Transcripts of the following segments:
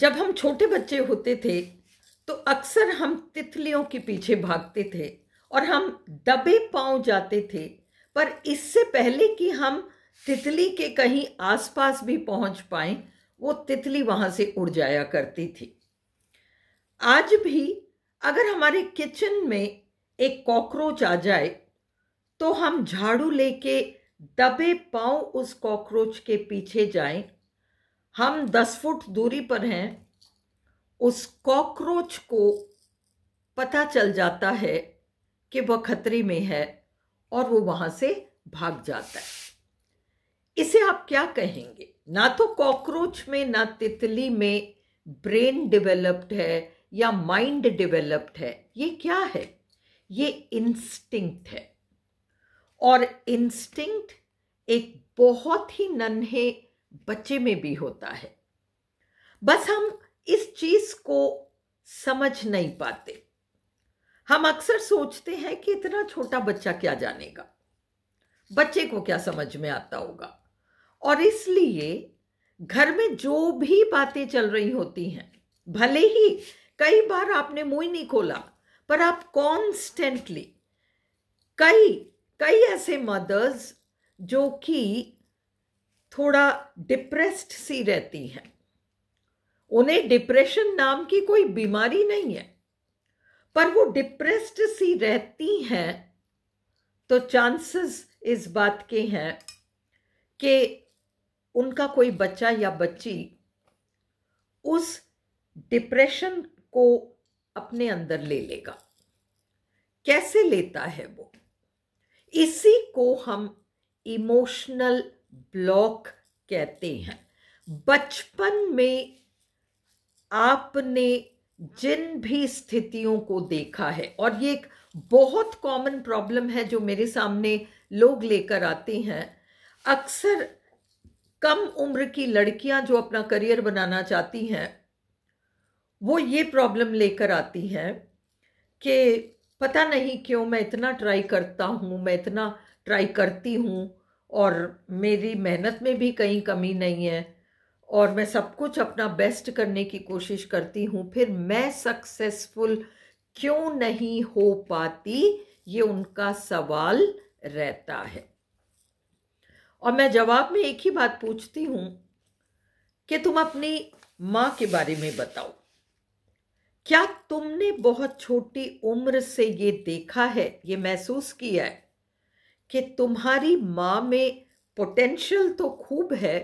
जब हम छोटे बच्चे होते थे तो अक्सर हम तितलियों के पीछे भागते थे और हम दबे पांव जाते थे पर इससे पहले कि हम तितली के कहीं आसपास भी पहुंच पाए वो तितली वहां से उड़ जाया करती थी आज भी अगर हमारे किचन में एक कॉकरोच आ जाए तो हम झाड़ू लेके दबे पांव उस कॉकरोच के पीछे जाएं हम दस फुट दूरी पर हैं उस कॉकरोच को पता चल जाता है कि वह खतरे में है और वो वहां से भाग जाता है इसे आप क्या कहेंगे ना तो कॉकरोच में ना तितली में ब्रेन डेवलप्ड है या माइंड डेवलप्ड है ये क्या है ये इंस्टिंक्ट है और इंस्टिंक्ट एक बहुत ही नन्हे बच्चे में भी होता है बस हम इस चीज को समझ नहीं पाते हम अक्सर सोचते हैं कि इतना छोटा बच्चा क्या जानेगा बच्चे को क्या समझ में आता होगा और इसलिए घर में जो भी बातें चल रही होती हैं भले ही कई बार आपने मुंह ही नहीं खोला पर आप कॉन्स्टेंटली कई कई ऐसे मदर्स जो कि थोड़ा डिप्रेस्ड सी रहती हैं उन्हें डिप्रेशन नाम की कोई बीमारी नहीं है पर वो डिप्रेस्ड सी रहती हैं तो चांसेस इस बात के हैं कि उनका कोई बच्चा या बच्ची उस डिप्रेशन को अपने अंदर ले लेगा कैसे लेता है वो इसी को हम इमोशनल ब्लॉक कहते हैं बचपन में आपने जिन भी स्थितियों को देखा है और ये एक बहुत कॉमन प्रॉब्लम है जो मेरे सामने लोग लेकर आते हैं अक्सर कम उम्र की लड़कियां जो अपना करियर बनाना चाहती हैं वो ये प्रॉब्लम लेकर आती हैं कि पता नहीं क्यों मैं इतना ट्राई करता हूँ मैं इतना ट्राई करती हूँ और मेरी मेहनत में भी कहीं कमी नहीं है और मैं सब कुछ अपना बेस्ट करने की कोशिश करती हूँ फिर मैं सक्सेसफुल क्यों नहीं हो पाती ये उनका सवाल रहता है और मैं जवाब में एक ही बात पूछती हूँ कि तुम अपनी माँ के बारे में बताओ क्या तुमने बहुत छोटी उम्र से ये देखा है ये महसूस किया है कि तुम्हारी माँ में पोटेंशियल तो खूब है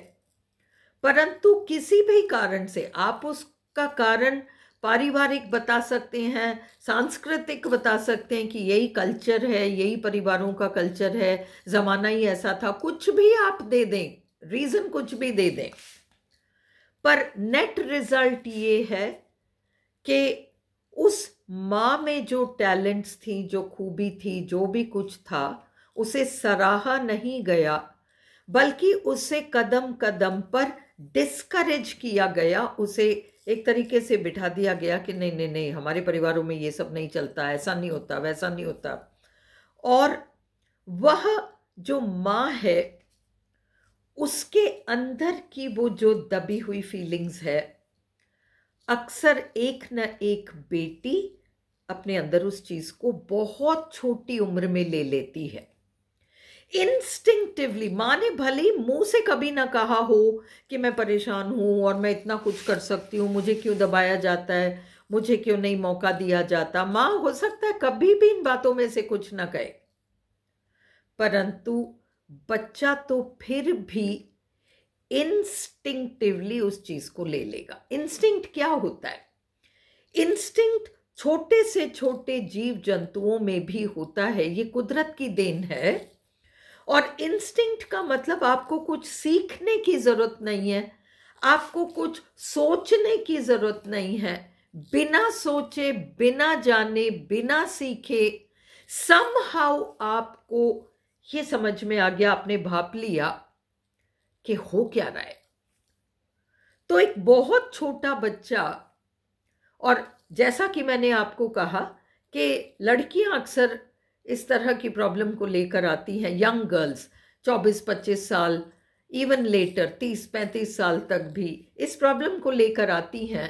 परंतु किसी भी कारण से आप उसका कारण पारिवारिक बता सकते हैं सांस्कृतिक बता सकते हैं कि यही कल्चर है यही परिवारों का कल्चर है ज़माना ही ऐसा था कुछ भी आप दे दें रीज़न कुछ भी दे दें पर नेट रिजल्ट ये है कि उस माँ में जो टैलेंट्स थी जो खूबी थी जो भी कुछ था उसे सराहा नहीं गया बल्कि उसे कदम कदम पर डिस्करेज किया गया उसे एक तरीके से बिठा दिया गया कि नहीं नहीं नहीं हमारे परिवारों में ये सब नहीं चलता ऐसा नहीं होता वैसा नहीं होता और वह जो माँ है उसके अंदर की वो जो दबी हुई फीलिंग्स है अक्सर एक न एक बेटी अपने अंदर उस चीज़ को बहुत छोटी उम्र में ले लेती है इंस्टिंक्टिवली माँ ने भले ही मुंह से कभी ना कहा हो कि मैं परेशान हूँ और मैं इतना कुछ कर सकती हूँ मुझे क्यों दबाया जाता है मुझे क्यों नहीं मौका दिया जाता माँ हो सकता है कभी भी इन बातों में से कुछ ना कहे परंतु बच्चा तो फिर भी इंस्टिंक्टिवली उस चीज़ को ले लेगा इंस्टिंक्ट क्या होता है इंस्टिंक्ट छोटे से छोटे जीव जंतुओं में भी होता है ये कुदरत की देन है और इंस्टिंक्ट का मतलब आपको कुछ सीखने की ज़रूरत नहीं है आपको कुछ सोचने की ज़रूरत नहीं है बिना सोचे बिना जाने बिना सीखे सम हाउ आपको ये समझ में आ गया आपने भाप लिया कि हो क्या रहा है तो एक बहुत छोटा बच्चा और जैसा कि मैंने आपको कहा कि लड़कियां अक्सर इस तरह की प्रॉब्लम को लेकर आती हैं यंग गर्ल्स 24-25 साल इवन लेटर 30-35 साल तक भी इस प्रॉब्लम को लेकर आती हैं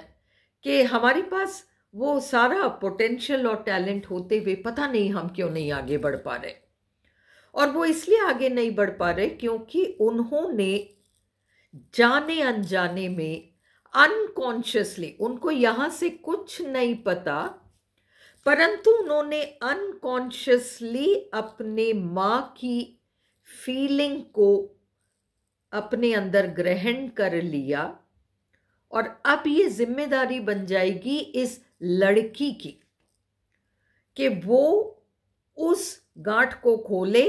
कि हमारे पास वो सारा पोटेंशियल और टैलेंट होते हुए पता नहीं हम क्यों नहीं आगे बढ़ पा रहे और वो इसलिए आगे नहीं बढ़ पा रहे क्योंकि उन्होंने जाने अनजाने में अनकॉन्शियसली उनको यहाँ से कुछ नहीं पता परंतु उन्होंने अनकॉन्शियसली अपने माँ की फीलिंग को अपने अंदर ग्रहण कर लिया और अब ये जिम्मेदारी बन जाएगी इस लड़की की कि वो उस गांठ को खोले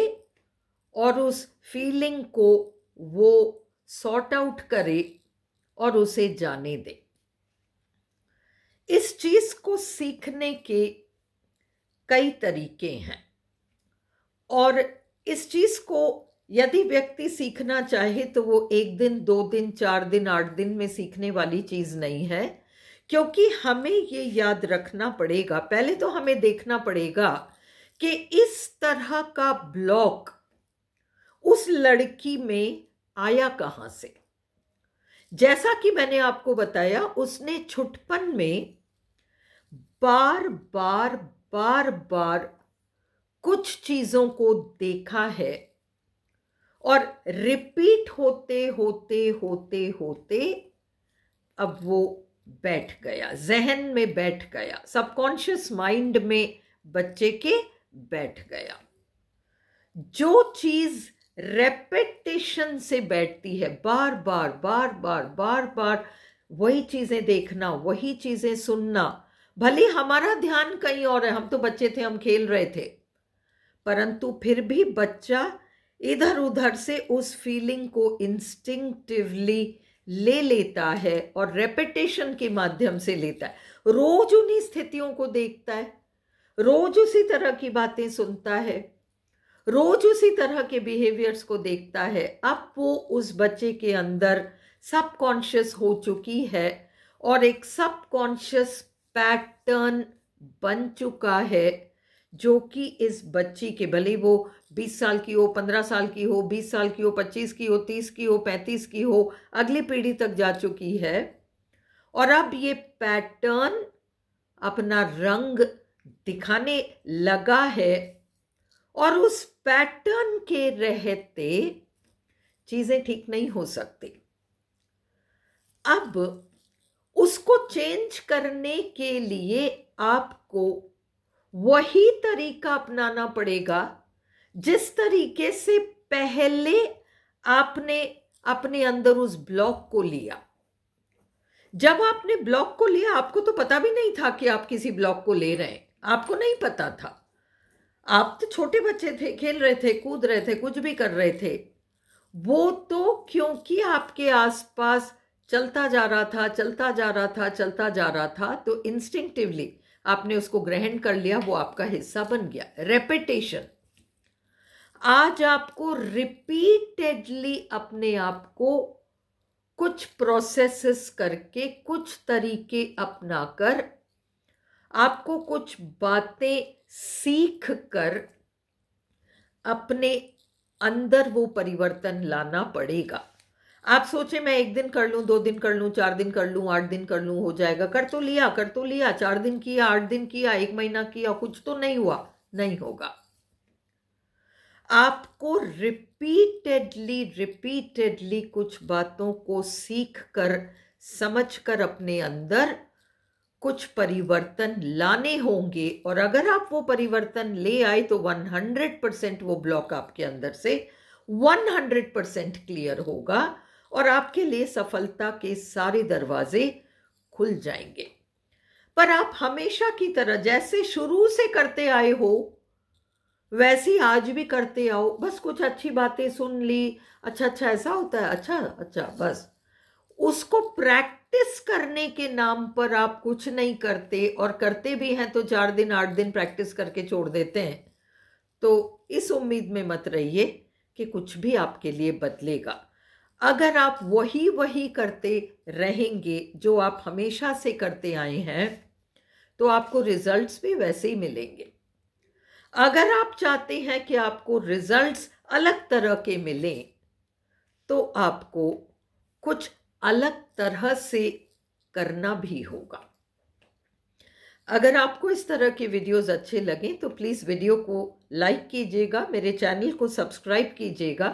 और उस फीलिंग को वो सॉर्ट आउट करे और उसे जाने दे इस चीज़ को सीखने के कई तरीके हैं और इस चीज़ को यदि व्यक्ति सीखना चाहे तो वो एक दिन दो दिन चार दिन आठ दिन में सीखने वाली चीज़ नहीं है क्योंकि हमें ये याद रखना पड़ेगा पहले तो हमें देखना पड़ेगा कि इस तरह का ब्लॉक उस लड़की में आया कहाँ से जैसा कि मैंने आपको बताया उसने छुटपन में बार बार बार बार कुछ चीज़ों को देखा है और रिपीट होते होते होते होते अब वो बैठ गया जहन में बैठ गया सबकॉन्शियस माइंड में बच्चे के बैठ गया जो चीज़ रेपिटेशन से बैठती है बार बार बार बार बार बार वही चीज़ें देखना वही चीज़ें सुनना भले हमारा ध्यान कहीं और है हम तो बच्चे थे हम खेल रहे थे परंतु फिर भी बच्चा इधर उधर से उस फीलिंग को इंस्टिंक्टिवली ले लेता है और रेपिटेशन के माध्यम से लेता है रोज उन्हीं स्थितियों को देखता है रोज उसी तरह की बातें सुनता है रोज उसी तरह के बिहेवियर्स को देखता है अब वो उस बच्चे के अंदर सबकॉन्शियस हो चुकी है और एक सबकॉन्शियस पैटर्न बन चुका है जो कि इस बच्ची के भले वो बीस साल की हो पंद्रह साल की हो बीस साल की हो पच्चीस की हो तीस की हो पैंतीस की हो अगली पीढ़ी तक जा चुकी है और अब ये पैटर्न अपना रंग दिखाने लगा है और उस पैटर्न के रहते चीज़ें ठीक नहीं हो सकती अब उसको चेंज करने के लिए आपको वही तरीका अपनाना पड़ेगा जिस तरीके से पहले आपने अपने अंदर उस ब्लॉक को लिया जब आपने ब्लॉक को लिया आपको तो पता भी नहीं था कि आप किसी ब्लॉक को ले रहे हैं आपको नहीं पता था आप तो छोटे बच्चे थे खेल रहे थे कूद रहे थे कुछ भी कर रहे थे वो तो क्योंकि आपके आसपास चलता जा रहा था चलता जा रहा था चलता जा रहा था तो इंस्टिंक्टिवली आपने उसको ग्रहण कर लिया वो आपका हिस्सा बन गया रेपिटेशन आज आपको रिपीटेडली अपने आप को कुछ प्रोसेसेस करके कुछ तरीके अपनाकर आपको कुछ बातें सीख कर अपने अंदर वो परिवर्तन लाना पड़ेगा आप सोचे मैं एक दिन कर लूँ दो दिन कर लूँ चार दिन कर लूँ आठ दिन कर लूँ हो जाएगा कर तो लिया कर तो लिया चार दिन किया आठ दिन किया एक महीना किया कुछ तो नहीं हुआ नहीं होगा आपको रिपीटेडली रिपीटेडली कुछ बातों को सीख कर समझ कर अपने अंदर कुछ परिवर्तन लाने होंगे और अगर आप वो परिवर्तन ले आए तो 100 परसेंट वो ब्लॉक आपके अंदर से 100 परसेंट क्लियर होगा और आपके लिए सफलता के सारे दरवाजे खुल जाएंगे पर आप हमेशा की तरह जैसे शुरू से करते आए हो वैसे आज भी करते आओ बस कुछ अच्छी बातें सुन ली अच्छा अच्छा ऐसा होता है अच्छा अच्छा बस उसको प्रैक्टिस करने के नाम पर आप कुछ नहीं करते और करते भी हैं तो चार दिन आठ दिन प्रैक्टिस करके छोड़ देते हैं तो इस उम्मीद में मत रहिए कि कुछ भी आपके लिए बदलेगा अगर आप वही वही करते रहेंगे जो आप हमेशा से करते आए हैं तो आपको रिजल्ट्स भी वैसे ही मिलेंगे अगर आप चाहते हैं कि आपको रिजल्ट्स अलग तरह के मिलें तो आपको कुछ अलग तरह से करना भी होगा अगर आपको इस तरह के वीडियोस अच्छे लगें तो प्लीज़ वीडियो को लाइक कीजिएगा मेरे चैनल को सब्सक्राइब कीजिएगा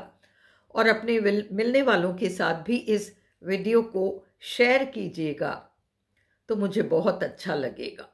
और अपने मिलने वालों के साथ भी इस वीडियो को शेयर कीजिएगा तो मुझे बहुत अच्छा लगेगा